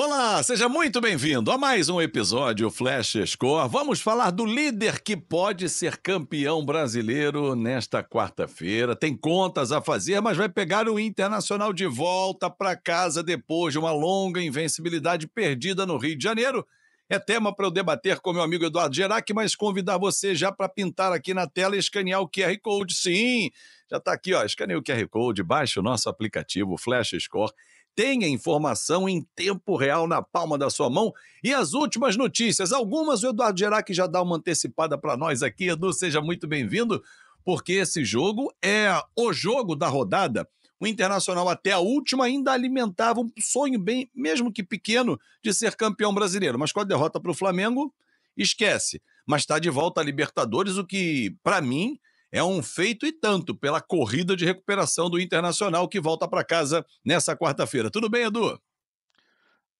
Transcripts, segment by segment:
Olá, seja muito bem-vindo a mais um episódio Flash Score. Vamos falar do líder que pode ser campeão brasileiro nesta quarta-feira. Tem contas a fazer, mas vai pegar o Internacional de volta para casa depois de uma longa invencibilidade perdida no Rio de Janeiro. É tema para eu debater com meu amigo Eduardo Gerac, mas convidar você já para pintar aqui na tela e escanear o QR Code. Sim, já está aqui, ó. Escaneia o QR Code, baixe o nosso aplicativo Flash Score Tenha informação em tempo real na palma da sua mão e as últimas notícias. Algumas o Eduardo Gerac já dá uma antecipada para nós aqui. Edu, seja muito bem-vindo, porque esse jogo é o jogo da rodada. O Internacional, até a última, ainda alimentava um sonho bem, mesmo que pequeno, de ser campeão brasileiro. Mas com a derrota para o Flamengo, esquece. Mas está de volta a Libertadores, o que, para mim, é um feito e tanto pela corrida de recuperação do Internacional que volta para casa nessa quarta-feira. Tudo bem, Edu?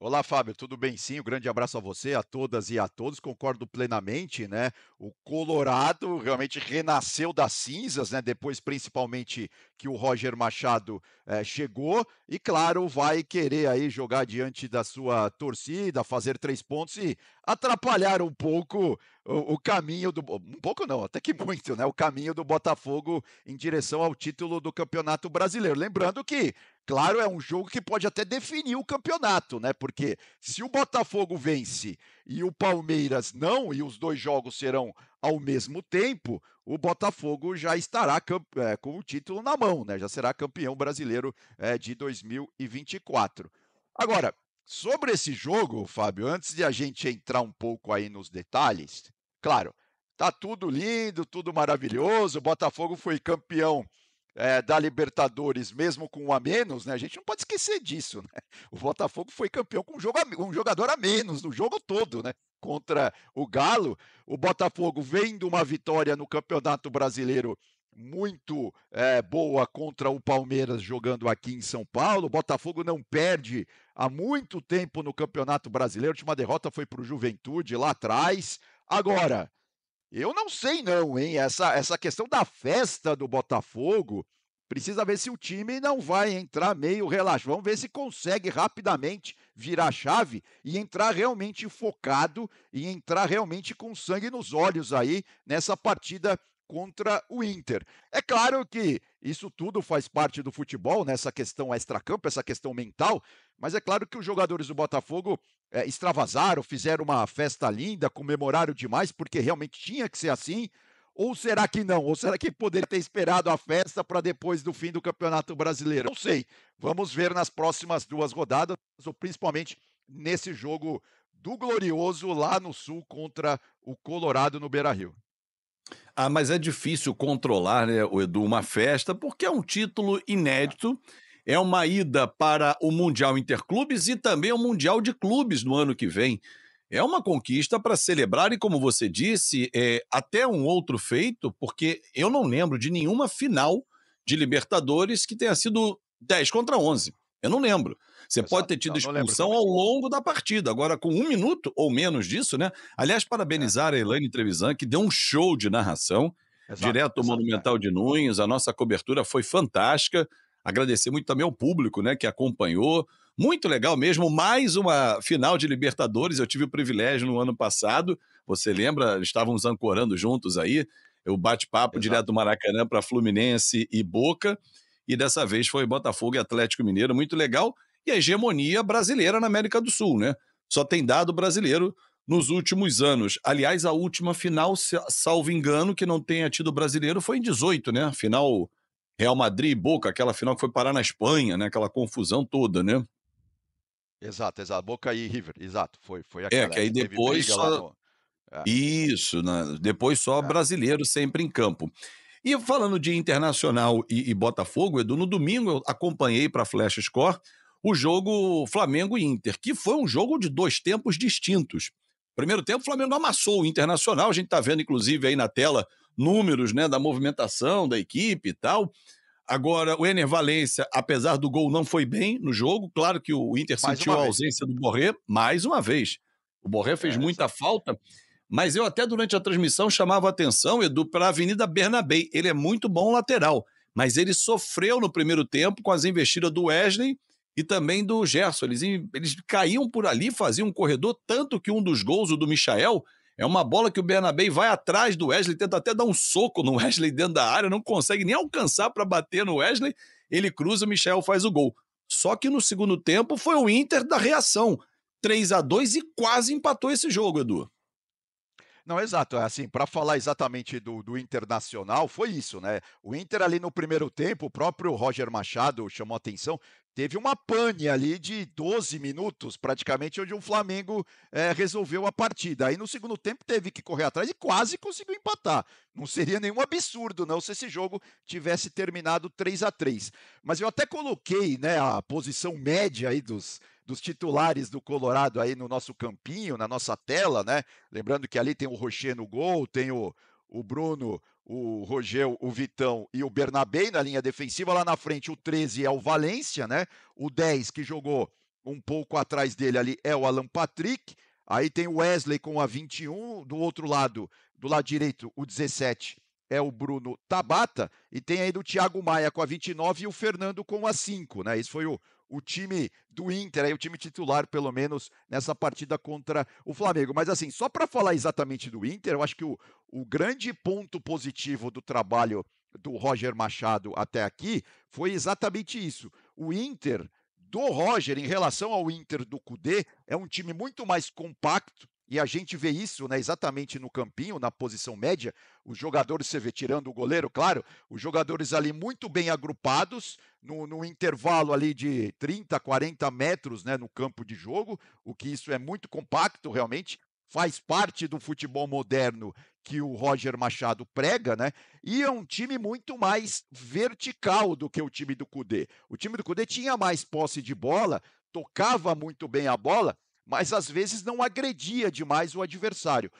Olá, Fábio, tudo bem? Sim, um grande abraço a você, a todas e a todos. Concordo plenamente, né? O Colorado realmente renasceu das cinzas, né? Depois, principalmente, que o Roger Machado eh, chegou e, claro, vai querer aí jogar diante da sua torcida, fazer três pontos e atrapalhar um pouco o, o, caminho do. Um pouco não, até que muito, né? O caminho do Botafogo em direção ao título do Campeonato Brasileiro. Lembrando que Claro, é um jogo que pode até definir o campeonato, né? Porque se o Botafogo vence e o Palmeiras não, e os dois jogos serão ao mesmo tempo, o Botafogo já estará é, com o título na mão, né? Já será campeão brasileiro é, de 2024. Agora, sobre esse jogo, Fábio, antes de a gente entrar um pouco aí nos detalhes, claro, tá tudo lindo, tudo maravilhoso, o Botafogo foi campeão é, da Libertadores, mesmo com um a menos, né? A gente não pode esquecer disso, né? O Botafogo foi campeão com um, jogo a, um jogador a menos no jogo todo, né? Contra o Galo, o Botafogo vendo uma vitória no Campeonato Brasileiro muito é, boa contra o Palmeiras jogando aqui em São Paulo. O Botafogo não perde há muito tempo no Campeonato Brasileiro. A última derrota foi para o Juventude lá atrás. Agora, eu não sei, não, hein? Essa, essa questão da festa do Botafogo precisa ver se o time não vai entrar meio relaxado. Vamos ver se consegue rapidamente virar chave e entrar realmente focado e entrar realmente com sangue nos olhos aí nessa partida contra o Inter. É claro que isso tudo faz parte do futebol, né? questão extra campo, essa questão mental, mas é claro que os jogadores do Botafogo é, extravasaram, fizeram uma festa linda, comemoraram demais, porque realmente tinha que ser assim. Ou será que não? Ou será que poderia ter esperado a festa para depois do fim do Campeonato Brasileiro? Não sei. Vamos ver nas próximas duas rodadas, ou principalmente nesse jogo do Glorioso lá no Sul contra o Colorado no Beira Rio. Ah, mas é difícil controlar, né, o Edu, uma festa, porque é um título inédito. É uma ida para o Mundial Interclubes e também o Mundial de Clubes no ano que vem. É uma conquista para celebrar e, como você disse, é até um outro feito, porque eu não lembro de nenhuma final de Libertadores que tenha sido 10 contra 11. Eu não lembro. Você pode ter tido não, expulsão não ao longo da partida. Agora, com um minuto ou menos disso, né? Aliás, parabenizar é. a Elaine Trevisan, que deu um show de narração. Exato. Direto ao Monumental é. de Nunes, a nossa cobertura foi fantástica. Agradecer muito também ao público, né, que acompanhou. Muito legal mesmo, mais uma final de Libertadores. Eu tive o privilégio no ano passado. Você lembra? Estávamos ancorando juntos aí. O bate-papo direto do Maracanã para Fluminense e Boca. E dessa vez foi Botafogo e Atlético Mineiro. Muito legal e a hegemonia brasileira na América do Sul, né? Só tem dado brasileiro nos últimos anos. Aliás, a última final, salvo engano, que não tenha tido brasileiro foi em 18, né? Final Real Madrid e Boca, aquela final que foi parar na Espanha, né? Aquela confusão toda, né? Exato, exato. Boca e River, exato. Foi, foi é, aquela. É, que aí depois só... No... É. Isso, né? depois só é. brasileiro sempre em campo. E falando de Internacional e, e Botafogo, Edu, no domingo eu acompanhei para a Flash Score o jogo Flamengo-Inter, que foi um jogo de dois tempos distintos. Primeiro tempo, o Flamengo amassou o Internacional, a gente está vendo, inclusive, aí na tela números né, da movimentação da equipe e tal. Agora, o Ener Valência, apesar do gol, não foi bem no jogo. Claro que o Inter mais sentiu a ausência do Borré mais uma vez. O Borré fez é, muita falta, mas eu até durante a transmissão chamava atenção, Edu, para a Avenida Bernabé. Ele é muito bom lateral, mas ele sofreu no primeiro tempo com as investidas do Wesley e também do Gerson. Eles, eles caíam por ali, faziam um corredor, tanto que um dos gols, o do Michael, é uma bola que o Bernabé vai atrás do Wesley, tenta até dar um soco no Wesley dentro da área, não consegue nem alcançar para bater no Wesley. Ele cruza, o Michel faz o gol. Só que no segundo tempo foi o Inter da reação. 3 a 2 e quase empatou esse jogo, Edu. Não, exato. É assim, para falar exatamente do, do, internacional, foi isso, né? O Inter ali no primeiro tempo, o próprio Roger Machado chamou atenção, teve uma pane ali de 12 minutos, praticamente, onde o Flamengo é, resolveu a partida. Aí no segundo tempo teve que correr atrás e quase conseguiu empatar. Não seria nenhum absurdo, não, se esse jogo tivesse terminado 3 a 3 Mas eu até coloquei né, a posição média aí dos, dos titulares do Colorado aí no nosso campinho, na nossa tela, né? Lembrando que ali tem o Rocher no gol, tem o, o Bruno, o Rogel, o Vitão e o Bernabei na linha defensiva. Lá na frente, o 13 é o Valência, né? O 10 que jogou um pouco atrás dele ali é o Alan Patrick. Aí tem o Wesley com a 21, do outro lado, do lado direito, o 17 é o Bruno Tabata, e tem aí o Thiago Maia com a 29 e o Fernando com a 5, né? Esse foi o, o time do Inter, aí o time titular, pelo menos, nessa partida contra o Flamengo. Mas assim, só para falar exatamente do Inter, eu acho que o, o grande ponto positivo do trabalho do Roger Machado até aqui foi exatamente isso. O Inter do Roger em relação ao Inter do Cudê é um time muito mais compacto, e a gente vê isso né, exatamente no campinho, na posição média. Os jogadores, você vê, tirando o goleiro, claro, os jogadores ali muito bem agrupados, no, no intervalo ali de 30, 40 metros né, no campo de jogo, o que isso é muito compacto realmente. Faz parte do futebol moderno que o Roger Machado prega, né? E é um time muito mais vertical do que o time do Cudê. O time do Cudê tinha mais posse de bola, tocava muito bem a bola, mas às vezes não agredia demais o adversário.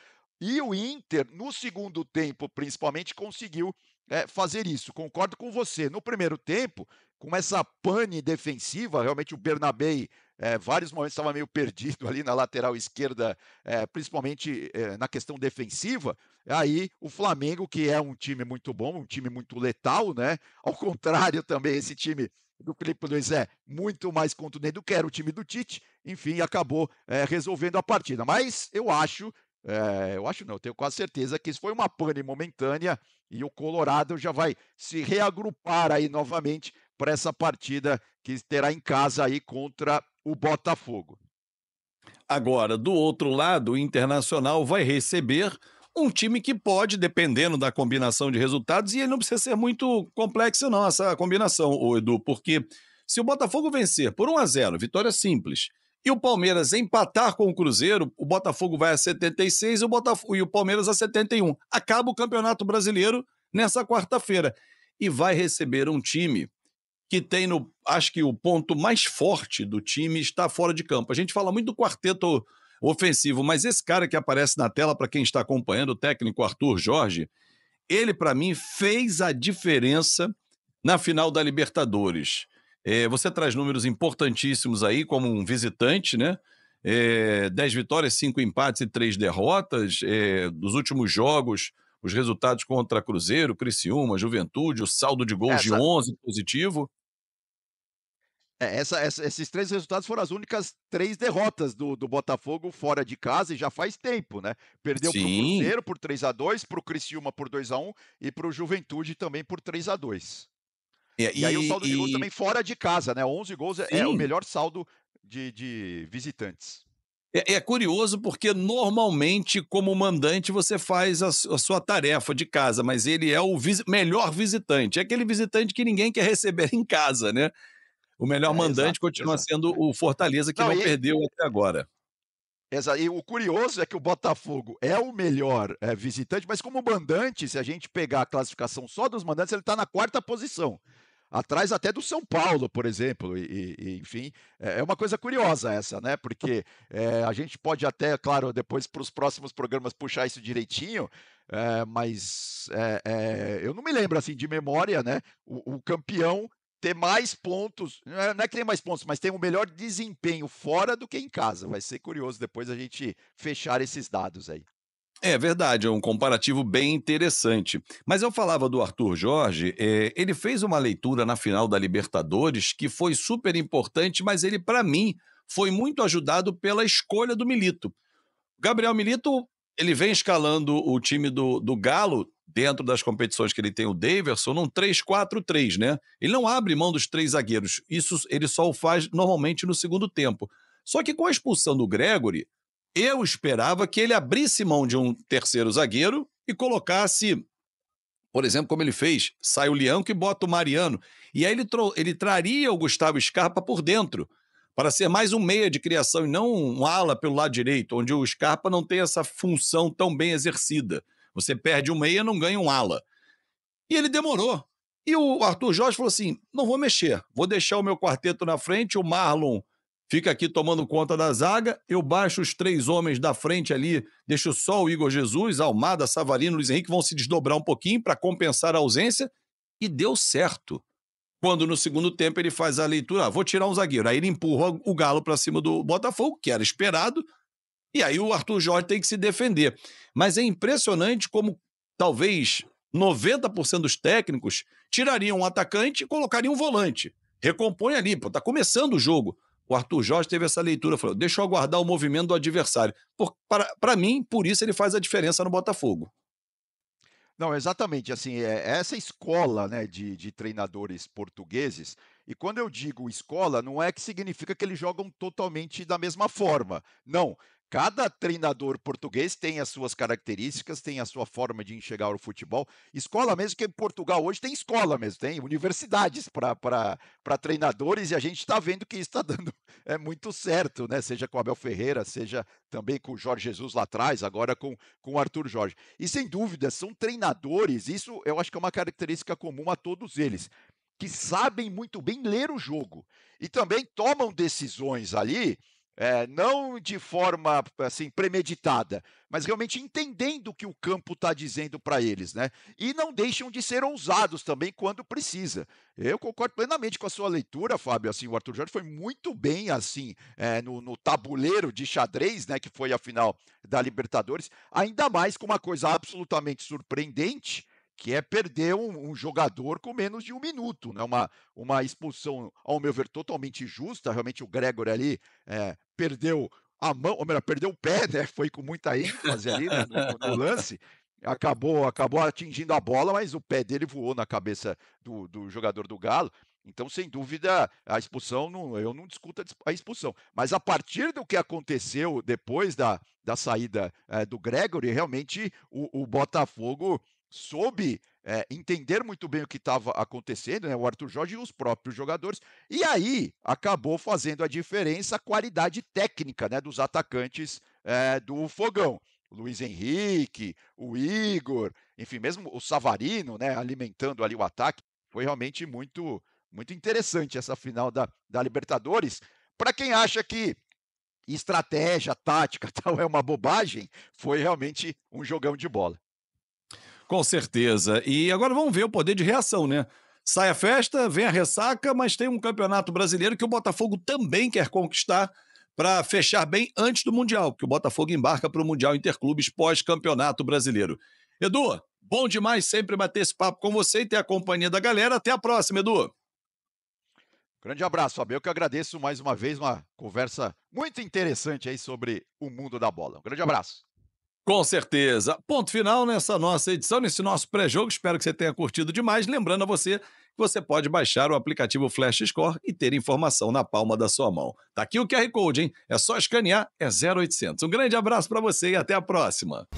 E o Inter, no segundo tempo, principalmente, conseguiu é, fazer isso. Concordo com você. No primeiro tempo, com essa pane defensiva, realmente o Bernabei, eh, é, vários momentos, estava meio perdido ali na lateral esquerda, é, principalmente na questão defensiva. Aí o Flamengo, que é um time muito bom, um time muito letal, né? Ao contrário também, esse time do Felipe Luiz é muito mais contundente do que era o time do Tite, enfim, acabou é, resolvendo a partida. Mas eu acho, é, eu acho não, eu tenho quase certeza que isso foi uma pane momentânea e o Colorado já vai se reagrupar aí novamente para essa partida que terá em casa aí contra o Botafogo. Agora, do outro lado, o Internacional vai receber um time que pode, dependendo da combinação de resultados, e ele não precisa ser muito complexo, não, essa combinação, ô Edu, porque se o Botafogo vencer por 1 a 0 vitória simples, e o Palmeiras empatar com o Cruzeiro, o Botafogo vai a 76 e o, Botafogo, e o Palmeiras a 71. Acaba o Campeonato Brasileiro nessa quarta-feira. E vai receber um time que tem no. Acho que o ponto mais forte do time está fora de campo. A gente fala muito do quarteto ofensivo. Mas esse cara que aparece na tela, para quem está acompanhando, o técnico Arthur Jorge, ele, para mim, fez a diferença na final da Libertadores. É, você traz números importantíssimos aí, como um visitante, né? É, 10 vitórias, 5 empates e 3 derrotas. É, dos últimos jogos, os resultados contra Cruzeiro, Criciúma, Juventude, o saldo de gols é, de 11 positivo. É, essa, essa, esses três resultados foram as únicas três derrotas do, do Botafogo fora de casa e já faz tempo, né? Perdeu para o Cruzeiro por 3 a 2 para o Criciúma por 2 a 1 e para o Juventude também por 3 a 2 e, é, e, aí o saldo e, de gols também fora de casa, né? 11 gols sim. É, é o melhor saldo de, de visitantes. É, é, curioso porque normalmente, como mandante, você faz a, a sua tarefa de casa, mas ele é o vis melhor visitante. É aquele visitante que ninguém quer receber em casa, né? O melhor é, mandante exato, continua exato. sendo o Fortaleza, que não, não e... perdeu até agora. Exato. E o curioso é que o Botafogo é o melhor é, visitante, mas como mandante, se a gente pegar a classificação só dos mandantes, ele está na quarta posição. Atrás até do São Paulo, por exemplo. E, e enfim, é, é uma coisa curiosa essa, né? Porque é, a gente pode até, claro, depois para os próximos programas puxar isso direitinho, é, mas eu não me lembro assim de memória, né? o, o campeão ter mais pontos. É, não é que tem mais pontos, mas tem um melhor desempenho fora do que em casa. Vai ser curioso depois a gente fechar esses dados aí. É verdade, é um comparativo bem interessante. Mas eu falava do Arthur Jorge, é, ele fez uma leitura na final da Libertadores que foi super importante, mas ele, para mim, foi muito ajudado pela escolha do Milito. Gabriel Milito, ele vem escalando o time do, do Galo dentro das competições que ele tem o Daverson, num 3-4-3, né? Ele não abre mão dos três zagueiros. Isso ele só o faz normalmente no segundo tempo. Só que com a expulsão do Gregory, eu esperava que ele abrisse mão de um terceiro zagueiro e colocasse, por exemplo, como ele fez, sai o Leão que bota o Mariano. E aí ele, ele traria o Gustavo Scarpa por dentro, para ser mais um meia de criação e não um ala pelo lado direito, onde o Scarpa não tem essa função tão bem exercida. Você perde um meia, não ganha um ala. E ele demorou. E o Arthur Jorge falou assim: não vou mexer, vou deixar o meu quarteto na frente, o Marlon fica aqui tomando conta da zaga, eu baixo os três homens da frente ali, deixo só o Igor Jesus, Almada, Savarino, Luiz Henrique, vão se desdobrar um pouquinho para compensar a ausência, e deu certo. Quando no segundo tempo ele faz a leitura, ah, vou tirar um zagueiro, aí ele empurra o Galo para cima do Botafogo, que era esperado, e aí o Arthur Jorge tem que se defender. Mas é impressionante como talvez 90% dos técnicos tirariam um atacante e colocariam um volante. Recompõe ali, pô, tá começando o jogo. O Arthur Jorge teve essa leitura, falou: deixa eu aguardar o movimento do adversário. Para mim, por isso ele faz a diferença no Botafogo. Não, exatamente. Assim, é, é essa escola né, de, de treinadores portugueses. E quando eu digo escola, não é que significa que eles jogam totalmente da mesma forma. Não. Cada treinador português tem as suas características, tem a sua forma de enxergar o futebol. Escola mesmo, que em Portugal hoje tem escola mesmo, tem universidades para treinadores, e a gente está vendo que isso está dando é, muito certo, né? Seja com Abel Ferreira, seja também com o Jorge Jesus lá atrás, agora com, com o Arthur Jorge. E sem dúvida, são treinadores, isso eu acho que é uma característica comum a todos eles, que sabem muito bem ler o jogo e também tomam decisões ali é, não de forma assim premeditada, mas realmente entendendo o que o campo está dizendo para eles, né? E não deixam de ser ousados também quando precisa. Eu concordo plenamente com a sua leitura, Fábio. Assim, o Arthur Jorge foi muito bem assim é, no, no, tabuleiro de xadrez, né? Que foi a final da Libertadores, ainda mais com uma coisa absolutamente surpreendente, que é perder um, um, jogador com menos de um minuto, né? Uma, uma expulsão, ao meu ver, totalmente justa. Realmente o Gregor ali é, perdeu a mão, ou melhor, perdeu o pé, né? Foi com muita ênfase ali né? no, no, lance. Acabou, acabou atingindo a bola, mas o pé dele voou na cabeça do, do jogador do Galo. Então, sem dúvida, a expulsão, não, eu não discuto a expulsão. Mas a partir do que aconteceu depois da, da saída é, do Gregory, realmente o, o Botafogo soube é, entender muito bem o que estava acontecendo, né, o Arthur Jorge e os próprios jogadores, e aí acabou fazendo a diferença a qualidade técnica né, dos atacantes é, do Fogão. Luiz Henrique, o Igor, enfim, mesmo o Savarino, né, alimentando ali o ataque, foi realmente muito muito interessante essa final da, da Libertadores. Para quem acha que estratégia, tática, tal é uma bobagem, foi realmente um jogão de bola. Com certeza. E agora vamos ver o poder de reação, né? Sai a festa, vem a ressaca, mas tem um campeonato brasileiro que o Botafogo também quer conquistar para fechar bem antes do Mundial, porque o Botafogo embarca para o Mundial Interclubes pós-campeonato brasileiro. Edu, bom demais sempre bater esse papo com você e ter a companhia da galera. Até a próxima, Edu. Grande abraço, Fabio. Eu que agradeço mais uma vez uma conversa muito interessante aí sobre o mundo da bola. Um grande abraço. Com certeza. Ponto final nessa nossa edição, nesse nosso pré-jogo. Espero que você tenha curtido demais. Lembrando a você que você pode baixar o aplicativo Flash Score e ter informação na palma da sua mão. Tá aqui o QR Code, hein? É só escanear, é 0800. Um grande abraço para você e até a próxima.